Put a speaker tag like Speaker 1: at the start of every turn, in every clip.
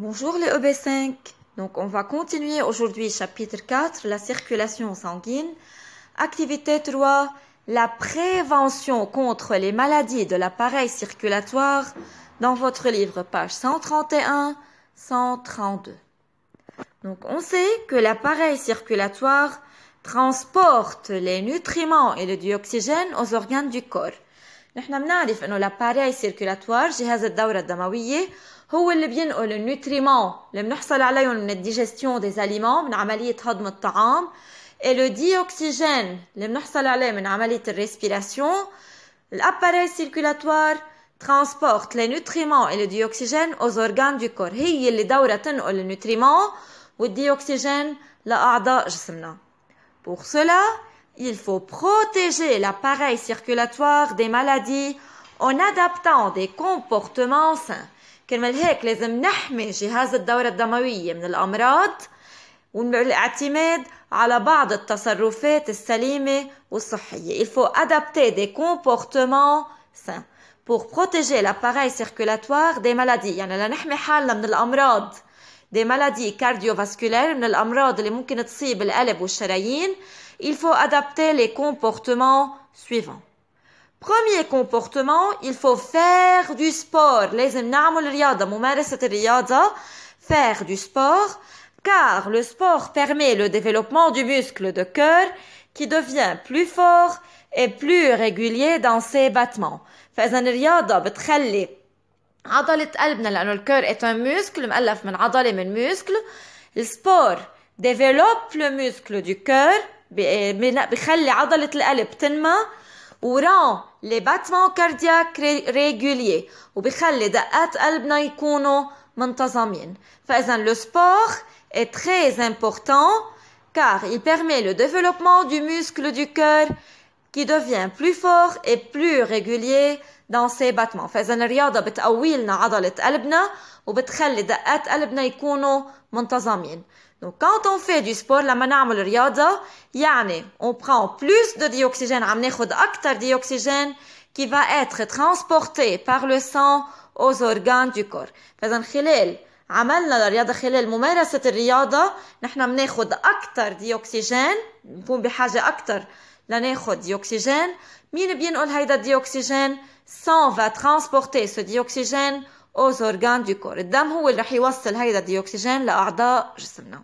Speaker 1: Bonjour les EB5. Donc on va continuer aujourd'hui chapitre 4, la circulation sanguine. Activité 3, la prévention contre les maladies de l'appareil circulatoire dans votre livre page 131, 132. Donc on sait que l'appareil circulatoire transporte les nutriments et le dioxygène aux organes du corps. نحن بنعرف انه لاباري سيركولاتوار جهاز الدوره الدمويه هو اللي بينقل النوتريمون اللي بنحصل عليهم من الديجستيون دي زاليمون من عمليه هضم الطعام لو ديوكسيجين اللي بنحصل عليه من عمليه الريسبيراسيون الاباري سيركولاتوار ترانسبورت لي نوتريمون لو ديوكسيجين اوز اورغان دو كور هي اللي دوره تنقل النوتريمون والديوكسيجين لاعضاء جسمنا Pour cela, il faut protéger l'appareil circulatoire des maladies en adaptant des comportements sains كرمال هيك لازم نحمي جهاز الدورة الدموية من الأمراض والاعتماد على بعض التصرفات السليمة والصحية il faut adapter des comportements sains pour protéger l'appareil circulatoire des maladies يعني لنحمي حالنا من الأمراض des maladies cardiovasculaires من اللي ممكن تصيب القلب il faut adapter les comportements suivants Premier comportement, il faut faire du sport. لازم نعمل faire du sport car le sport permet le développement du muscle de cœur qui devient plus fort et plus régulier dans ses battements. الرياضه عضلة قلبنا لأنه الكور إت ان موسكل مألف من عضلة من موسكل السبور ديفلوب لو موسكل دو كور بخلي عضلة القلب تنمى وران لي باتمون كاردياك ريغوليي وبخلي دقات قلبنا يكونوا منتظمين فإذا لو سبور اي très important كار il بيرمي لو ديفلوبمون دو muscle دو كور qui devient plus fort et plus régulier dans ses battements. Faisant le rythme avec la will dans adalat albna ou avec de et albnaïkouno montazamin. Donc, quand on fait du sport, la manière fait mener la rythme, il y a on prend plus de dioxygène. On ne prend plus de dioxygène qui va être transporté par le sang aux organes du corps. Faisant l'idée, la rythme, faisant le mouvement de cette rythme, nous sommes en train de plus de dioxygène. Nous avons besoin de plus de dioxygène la dioxygène, mais bien al dioxygène s'en va transporter ce dioxygène aux organes du corps. الدم هو اللي رح dioxygène هيدا الديوكسيجين لأعضاء جسمنا.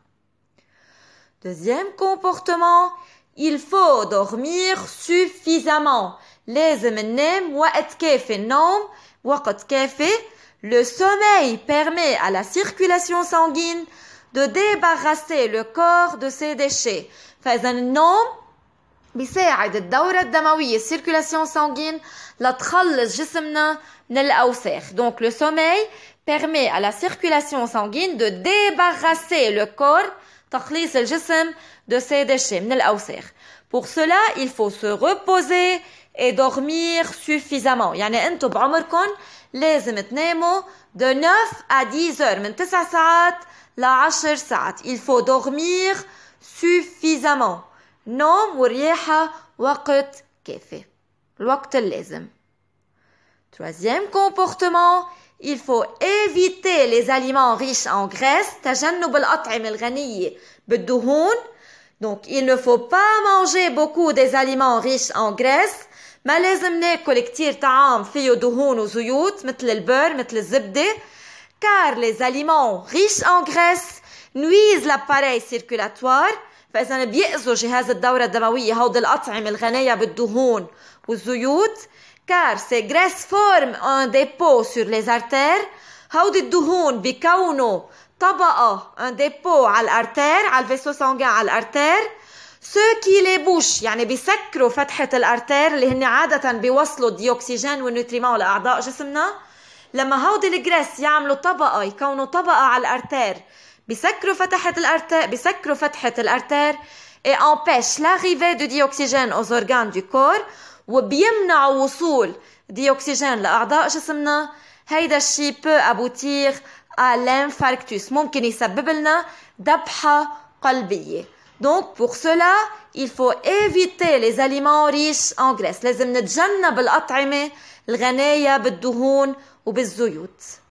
Speaker 1: Deuxième comportement, il faut dormir suffisamment. لازم ننام وقت كافي النوم وقت كافي. Le sommeil permet à la circulation sanguine de débarrasser le corps de ses déchets. فإذا النوم بيساعد الدورة الدموية circulation sanguine la لتخلص جسمنا من الأوساخ donc le sommeil permet à la circulation sanguine de débarrasser le corps تخليص الجسم de ses déchets من الأوساخ pour cela il faut se reposer et dormir suffisamment un يعني أنتم بعمركم لازم تناموا de neuf à dix heures من 9 ساعات ل 10 ساعات il faut dormir suffisamment نوم ورياحة وقت كافي الوقت اللازم Troisième comportement, il faut éviter les aliments riches en graisse تجنب الأطعمة الغنية بالدهون Donc il ne faut pas manger beaucoup des aliments riches en graisse ما لازم ناكل كتير طعام فيه دهون وزيوت مثل البر مثل الزبدة car les aliments riches en graisse nuisent l'appareil circulatoire فإذا بيأذوا جهاز الدورة الدموية هود الأطعمة الغنية بالدهون والزيوت كار سي جريس فورم ان ديبو سور لي زارتير هود الدهون بكونوا طبقة ان ديبو على الارتير على الفيسو سانجان على الارتير سو كي لي بوش يعني بيسكروا فتحة الارتير اللي هن عادة بيوصلوا الديوكسيجين والنوتريمون لأعضاء جسمنا لما هودي الجريس يعملوا طبقة يكونوا طبقة على الارتير بسكروا فتحة الارتير بسكروا فتحة الارتير et empêchent l'arrivée du dioxygène aux organes du corps وبيمنعوا وصول ديوكسيجين لأعضاء جسمنا هيدا الشي peut aboutir à l'infarctus ممكن يسبب لنا ذبحة قلبية Donc pour cela, il faut éviter les aliments riches en graisse. لازم نتجنب الأطعمة الغنية بالدهون وبالزيوت.